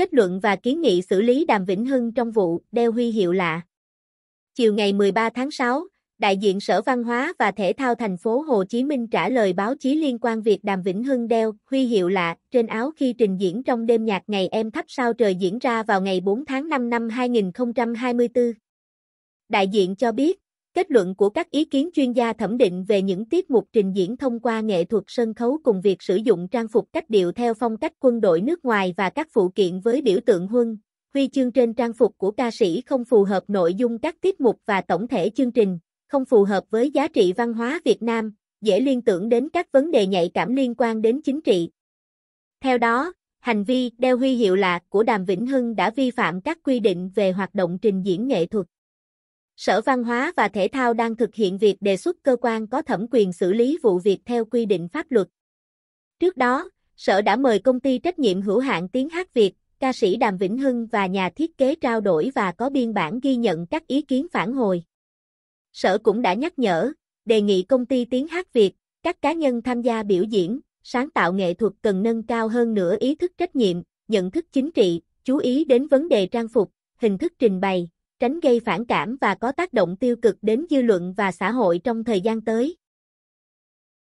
kết luận và kiến nghị xử lý Đàm Vĩnh Hưng trong vụ đeo huy hiệu lạ. Chiều ngày 13 tháng 6, đại diện Sở Văn hóa và Thể thao thành phố Hồ Chí Minh trả lời báo chí liên quan việc Đàm Vĩnh Hưng đeo huy hiệu lạ trên áo khi trình diễn trong đêm nhạc Ngày Em Thắp Sao Trời diễn ra vào ngày 4 tháng 5 năm 2024. Đại diện cho biết, Kết luận của các ý kiến chuyên gia thẩm định về những tiết mục trình diễn thông qua nghệ thuật sân khấu cùng việc sử dụng trang phục cách điệu theo phong cách quân đội nước ngoài và các phụ kiện với biểu tượng huân, huy chương trên trang phục của ca sĩ không phù hợp nội dung các tiết mục và tổng thể chương trình, không phù hợp với giá trị văn hóa Việt Nam, dễ liên tưởng đến các vấn đề nhạy cảm liên quan đến chính trị. Theo đó, hành vi đeo huy hiệu lạc của Đàm Vĩnh Hưng đã vi phạm các quy định về hoạt động trình diễn nghệ thuật. Sở Văn hóa và Thể thao đang thực hiện việc đề xuất cơ quan có thẩm quyền xử lý vụ việc theo quy định pháp luật. Trước đó, Sở đã mời công ty trách nhiệm hữu hạn Tiếng Hát Việt, ca sĩ Đàm Vĩnh Hưng và nhà thiết kế trao đổi và có biên bản ghi nhận các ý kiến phản hồi. Sở cũng đã nhắc nhở, đề nghị công ty Tiếng Hát Việt, các cá nhân tham gia biểu diễn, sáng tạo nghệ thuật cần nâng cao hơn nữa ý thức trách nhiệm, nhận thức chính trị, chú ý đến vấn đề trang phục, hình thức trình bày, tránh gây phản cảm và có tác động tiêu cực đến dư luận và xã hội trong thời gian tới.